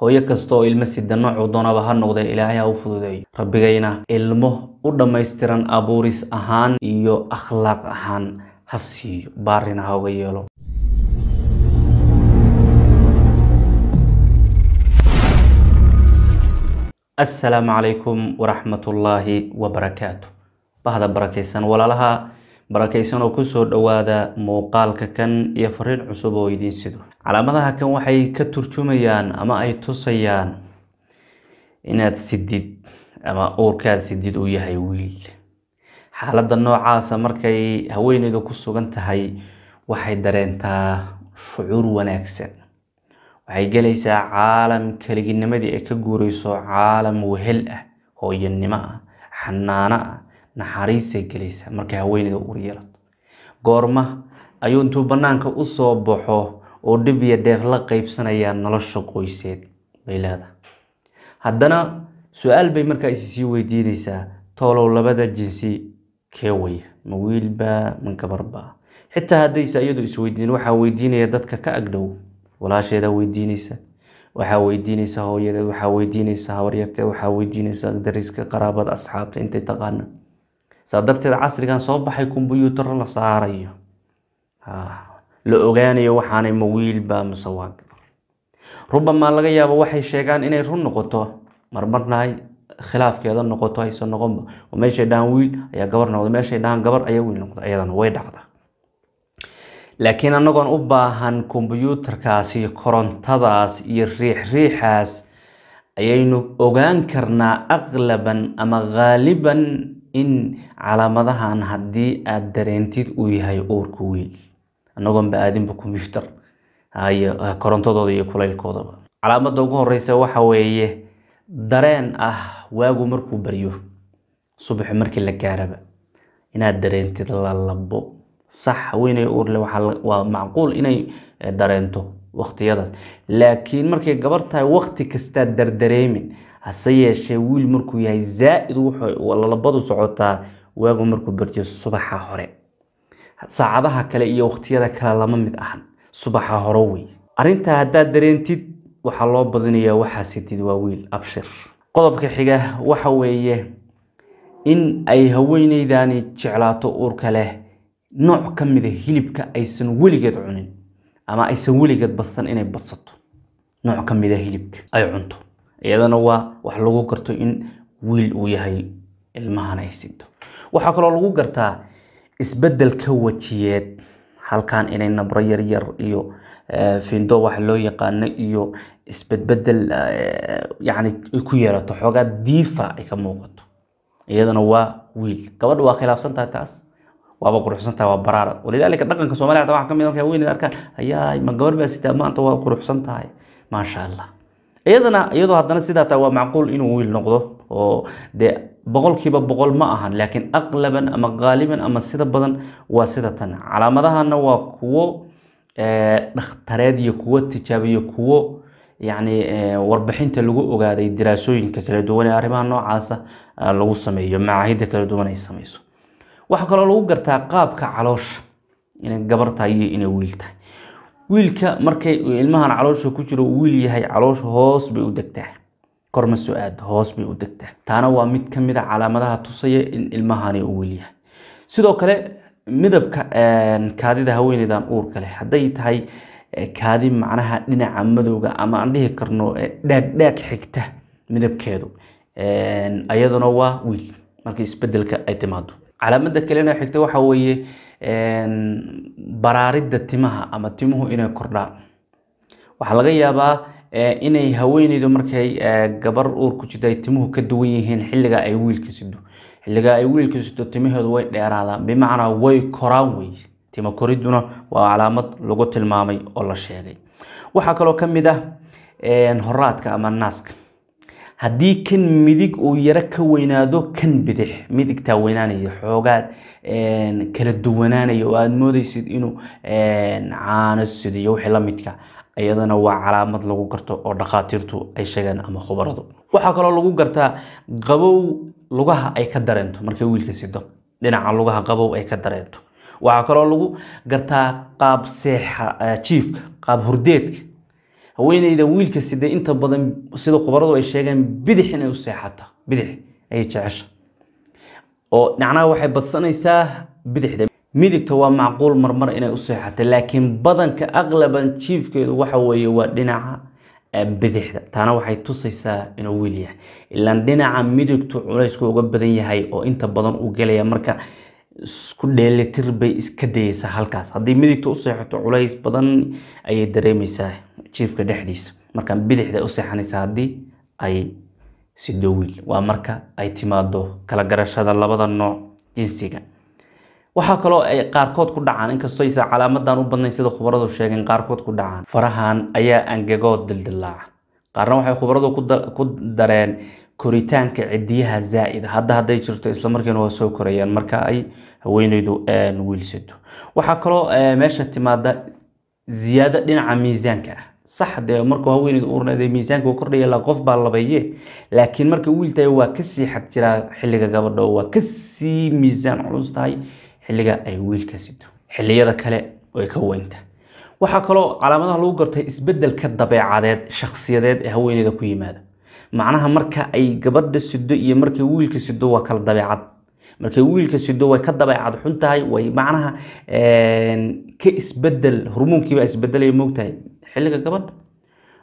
hooyo kasta oo ilmo sida noocuu doonaba ha noqdee ilaahay ha u fududeeyo rabbigayna ilmo u dhammaystiran abuuris ahaan iyo akhlaaq ahaan ha siiyo baarina ha uga yeelo asalaamu calaykum waraxmatullaahi wabarakaatu bahda barakaysan walaalaha barakaysanoo kusoo dhowaada muuqaalka kan iyo fariin cusub oo idiin sido calaamadaha kan waxay ka turjumayaan ama ay tusayaan inaad sidid ama uurkaad sidid uu yahay wiil xaaladda noocaasa markay haweeneydu ku sugan tahay waxay dareentaa shucuur wanaagsan waxay gelaysaa caalam keliginimadii ay ka guurayso caalam wehel ah hooyanimo ah xanaano ah naxariisay gelaysaa markay haweeneyda uur yeelato goorma ayuu intuu bannaanka u soo baxo oo dhib iyo dheef la qaybsanayaa nolosha qoyseed bay leedahay haddana su-aal bay markaa issii weydiinaysaa toolow labada jinsi kee waya ma wiilba ma gabarbaa xitaa haddayse iyadu isweydiin waxaa weydiinaya dadka ka agdhow walaasheeda weydiinaysa waxaa weydiinaysa hooyadeed waxaa weydiinaysa habaryarteed waxaa weydiinaysa dariska qaraabada asxaabta intay taqaana saa darteed casrigan soo baxay kombyuutarro la saarayo ah, la ogaanayo waxaanay ma wiilba mase waa rubamaa laga yaabo waxay sheegaan inay run noqoto marmarna khilaafkeeda noqoto hayse noqonba meeshay dhahaan wiil ayaa gabar noqda meeshay dhahaan gabar ayaa wiil noqda iyadana way dhacda laakiin anagoon u baahan kombyuutarkaasi korontadaas iyo riixriixaas ayaynu ogaan karnaa aqlaban ama haaliban in calaamadahan haddii aad dareentid uu yahay uurka wiil anagoonba aadinba combyutar ah, ah, korontadooda iyo kulaylkoodaba calaamada ugu horeysa waxa weeye dareen ah waagu markuu baryo subaxu markii la gaaraba inaad dareentid lalabo sax haweyney uurle waa macquul inay eh, dareento waqtiyadaas laakiin markay gabar tahay waqti kastaad dardareemin hase yeeshee wiil markuu yahay zaa-id lalabadu socotaa waagu markuu barjiyo subaxa hore saacadaha kale iyo wakhtiyada kale lama mid ahan subaxa hore wey arrintaa haddaad dareentid waxaa loo badinayaa waxaa sitid waa wiil abshir qodobka xiga waxa weeye in ay haweeneydani jeclaato uurka leh nooc ka mida ah hilibka aysan weligeed cunin ama aysan weligeed badsan inay badsato nooc ka mida ah hilibka ay cunto iyadana waa wax lagu garto in wiil uu yahay ilmahan ay sinto waxaa kaloo lagu gartaa isbedelka wajiyeed halkan inay nabro yaryar iyo eh, findo wax loo yaqaano iyo isbedbedel eh, yani ku yeelato xoogaa diifa ay ka muuqato iyadana waa wiil gabadha waa khilaafsan tahay taas waaba quruxsantaha waa baraarad walidaalika dhaqanka soomaliya hata waxa ka mid markay weyn arkaan ayaa ma gabar baa sitaa maanta waa quruxsan tahay maasha allah iyadana iyadoo haddana sidaa taa waa macquul inuu wiil noqdo oo dee boqolkiiba boqol ma ahan laakiin aqlaban ama qaaliban ama sida badan waa sida tan calaamadahana waa kuwo eh, dhakhtareed iyo kuwo tijaabiyo kuwo yacni eh, warbixinta lagu ogaaday diraasooyinka kala duwan ee arrimaha noocaasa ah, lagu sameeyo macaahidda kala duwan ay samayso waxaa kaloo lagu gartaa qaabka caloosha inay gabar tahay iyo inay wiil tahay wiilka markay ilmahan caloosha ku jiro wiil yahay caloosha hoos bay u degtaa korma soo aad hoos bay u degtaa taana waa mid ka mid a ah calaamadaha tusaya in ilmahani uu wiil yahay sidoo kale midabka kaadida haweeneydan uurka leh hadday tahay kaadi macnaha dhinaca madowga ama aan dhihi karno dhaadhaad xigta midabkeedu ayaduna waa wiil marka isbedelka ay timaado calaamada kalena xigta waxa weeye baraaridda timaha ama timuhu inay kordhaan waxaa laga yaabaa eh, inay haweeneydu markay eh, gabar uurku ku ay timuhu ka duwan yihiin xilliga ay wiilka sido xilliga ay wiilka sido timaheedu way dheeraadaan bimacnaa way koraan wey timo koriduna waa calaamad lagu tilmaamay oo la sheegay waxaa kaloo ka mid ah horaadka ama naaska haddii kan midig uu yaro ka weynaado kan bidix midigtaa weynaanaya xoogaa kala duwanaanaya oo aada moodeysid inuu caano sidiyo wixii la midka iyadana waa calaamad lagu garto oo dhakhaatiirtu ay sheegaan ama khubaradu waxaa kaloo lagu gartaa qabow lugaha ay ka dareento markay wiilka sido dhinaca lugaha qabow ay ka dareento waxaa kaloo lagu gartaa qaab seexa jiifka qaab hurdeedka haweeneyda wiilka siday inta badan sida khubaradu ay sheegeen bidix inay u seexata bidix ayay jecesha oo dhinacnaha waxay badsanaysaa bidixda midigta waa macquul marmar inay u seexata laakiin badanka aqlaban jiifkeedu waxa weeye waa dhinaca bidixda taana waxay tusaysaa inuu wiil yahay ilaan dhinaca midigtu culaysku uga badan yahay oo inta badan uu gelaya marka isku dheelitir bay iska dayeysaa halkaas haddii midigta u seexato culays badan ayay dareemaysaa jiifka dhexdiisa markaan bidixda u seexanaysa haddii ay sido waa marka ay timaado kala garashada labada nooc jinsiga waxaa kaloo ay qaarkood ku dhacaan inkastoo aysan calaamadan u badnayn sida khubaradu sheegeen qaarkood ku dhacaan farahan ayaa angagoo dildilaaca qaarna waxay khubaradu ku dareen koritaanka cidiyaha zaa'ida hadda hadday jirto islamarkiina waa soo korayaan marka ay haweeneydu wiilsato waxaa kaloo meesha timaada ziyaado dhinaca miisaanka ah sax dee markuu haweeneyda uurnaday miisaanka uu kordhaya la qof baa labaye laakiin markay wiil tahay waa kasii xad jiraa xilliga gabadha oo waa kasii miisaan culus tahay xilliga ay wiilka sido xilliyada kale ay ka weynta waxaa kaloo calaamadaha lagu gartay isbeddelka dabeecadeed shakhsiyadeed ee haweeneyda ku yimaada macnaha marka ay gabadha sido iyo markay wiilka sido waa kala dabeecad markay wiilka sido way ka dabeecad xun tahay way macnaha ka isbedel hormoonkiibaa isbedelaya moogtahay xilliga gabadha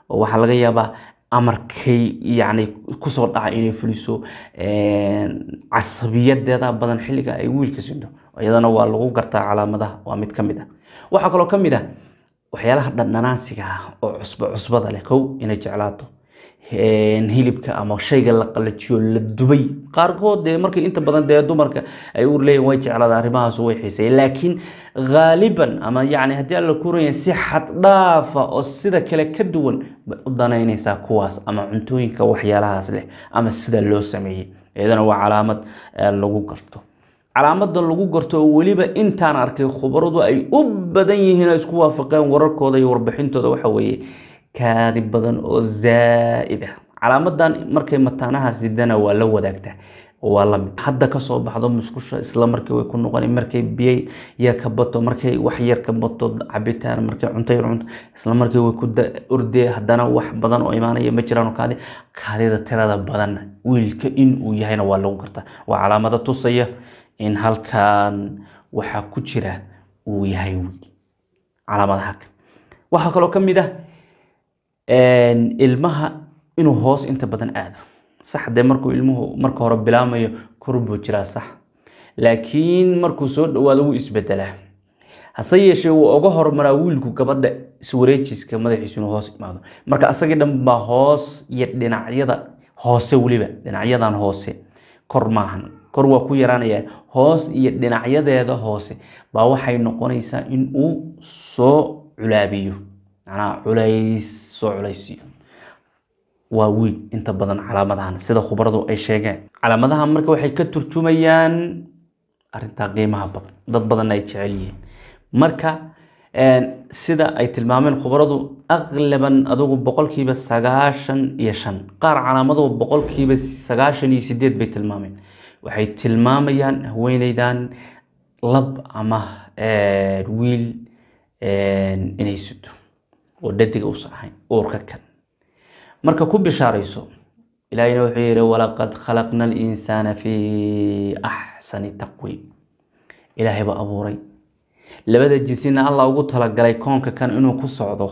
oo waxaa laga yaabaa amarkay yacni kusoo dhaca inay fuliso casabiyadeeda badan xilliga ay wiilka sinto iyadana waa lagu gartaa calaamadaha waa mid ka mid ah waxaa kaloo ka mid a ah waxyaalaha dhadhanaansiga ah oo cusbo cusbada leh kow inay jeclaato hilibka ama shayga la qalajiyo la dubay qaarkood dee marka inta badan dee dumarka ay uur leeyihin way jeclaada arrimahaas way xiisay laakiin ghaaliban ama yacni haddii aan la kuuraya si xad oo sida kale ka duwan bay u danaynaysaa kuwaas ama cuntooyinka waxyaalahaas leh ama sida loo sameeyey iyadana waa calaamad eh, lagu garto calaamadan lagu garto oo weliba intaan arkay khubaradu ay u badan yihiin oo isku waafaqeen wararkooda iyo warbixintooda waxa weeye kaadi badan oo zaa'id ah calaamadan markay mataanaha sidana waa la wadaagtaa waa lamid hadda kasoo baxdo musqusha isla markii way ku noqon markay biyo yar ka bato markay wax yar ka bato cabitaan markay cunto yar cunto isla markii way ku orde haddana wax badan oo imaanaya ma jiraan kaadi kaadida tirada badanna wiilka in uu yahayna waa lagu gartaa waa calaamada tusaya in halkan waxaa ku jira uu yahay wiil calaamadaha waxaa kaloo ka mid ah ilmaha inuu hoos inta badan aado sax dee markuu ilmuhu marka hore bilaamayo kor buu jiraa sax laakiin markuu soo dhawaado wuu isbedelaa hase yeeshee wuu oga horumaraa wiilku gabadha iswareejiska madaxiisu inuu hoos imaado marka asagii dhan baa hoos iyo dhinacyada hoose weliba dhinacyadan hoose kor maahan kor waa ku yaraanayaan hoos iyo dhinacyadeeda hoose baa waxay noqonaysaa inuu soo culaabiyo macnaha culays soo culaysiyo waa weyn inta badan calaamadahan sida khubaradu ay sheegeen calaamadahan marka waxay ka turjumayaan arrintaa qiimaha badan dad badanna ay jecel yihiin marka sida ay tilmaameen khubaradu aqlaban adugu boqolkiiba sagaashan iyo shan qaar calaamaduhu boqolkiiba sagaashan iyo sideed bay tilmaameen waxay tilmaamayaan haweeneydan lab ama wiil inay sudo oo dhadiga uusan ahayn uurka kan marka ku bishaarayso ilaahayna wuxuu yihi walaqad khalaqna alinsaana fii axsani taqwiim ilaahay ba abuuray labada jinsina allah ugu talagalay koonka kan inuu ku socdo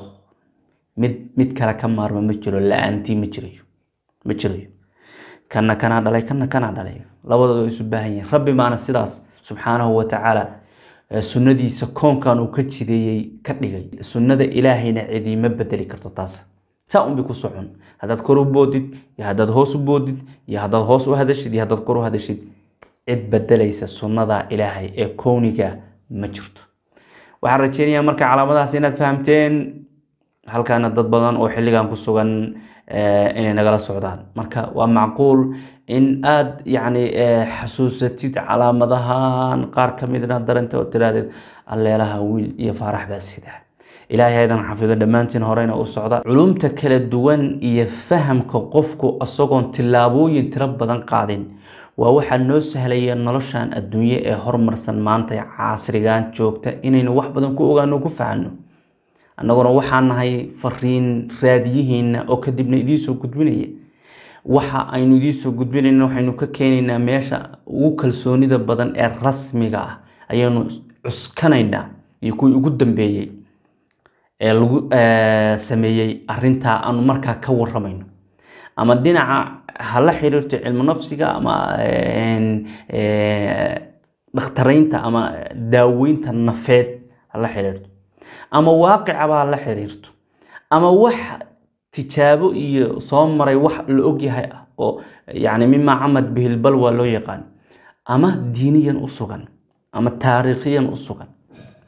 mid mid kale ka maarma ma jiro la-aantii ma jirayo ma jirayo kanna kanaa dhalay kanna kanaa dhalay labadooda way isu baahan yihiin rabbi maana sidaas subxaanahu watacaala sunnadiisa koonkan uu ka jideeyey ka dhigay sunnada ilaahayna cidii ma bedeli karto taas saa unbay ku socon haddaad kor u boodid iyo haddaad hoos u boodid iyo haddaad hoos u hadashid iyo haddaad kor u hadashid cid bedelaysa sunnadaa ilaahay ee kowniga ma jirto waxaan rajeynayaa marka calaamadahaas inaad fahamteen halkaana dad badan oo xilligan ku sugan Eh, inay nagala socdaan marka waa macquul in aada yacni eh, xasuusatid calaamadahan qaar kamidna daranta oo tiraahdeed alleelaha wiil iyo faarax baa sidaa ilaahay aydan xafido dhammaantiin horeyna u socda culumta kala duwan iyo fahamka qofku isagoon tilaabooyin tiro badan qaadin waa waxaa noo sahlaya noloshan adduunye ee horumarsan maanta casrigan joogta inaynu wax badan ku ogaano ku fahanno annaguna waxaa nahay fariin raadiyihiina oo kadibna idiinsoo gudbinaya waxa aynu idiinsoo gudbinayna waxaynu ka keenaynaa meesha ugu kalsoonida badan ee rasmiga ah ayaanu cuskanaynaa iyo kuwii ugu dambeeyey ee lagu sameeyey arintaa aanu markaa ka waramayno ama dhinaca hala xiriirto cilmo nafsiga ama dakhtaraynta ama daaweynta nafeed hala xiriirto ama waaqicabaa la xiriirto ama wax tijaabo iyo soo maray wax la ogyahay ah oo yani mima camad bihilbal waa loo yaqaan ama diiniyan u sugan ama taariikhiyan u sugan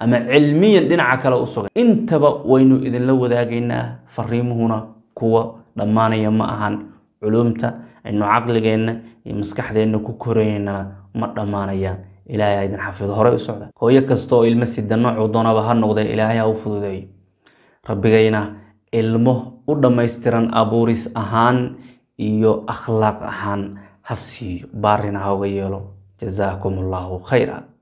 ama cilmiyan dhinaca kale u sugan intaba waynu idinla wadaagaynaa fariimuhuna kuwa dhammaanaya ma ahan culumta aynu caqligeenna iyo maskaxdeenna ku koraynana ma dhammaanayaan ilaahay ha idin xafido horey u socda hooyo kasta oo ilmo sida noocuu doonaba ha noqdee ilaahay ha u fududeeyo rabbigayna ilmo u dhammaystiran abuuris ahaan iyo akhlaaq ahaan ha siiyo baarina ha uga yeelo jasaakum allahu khayra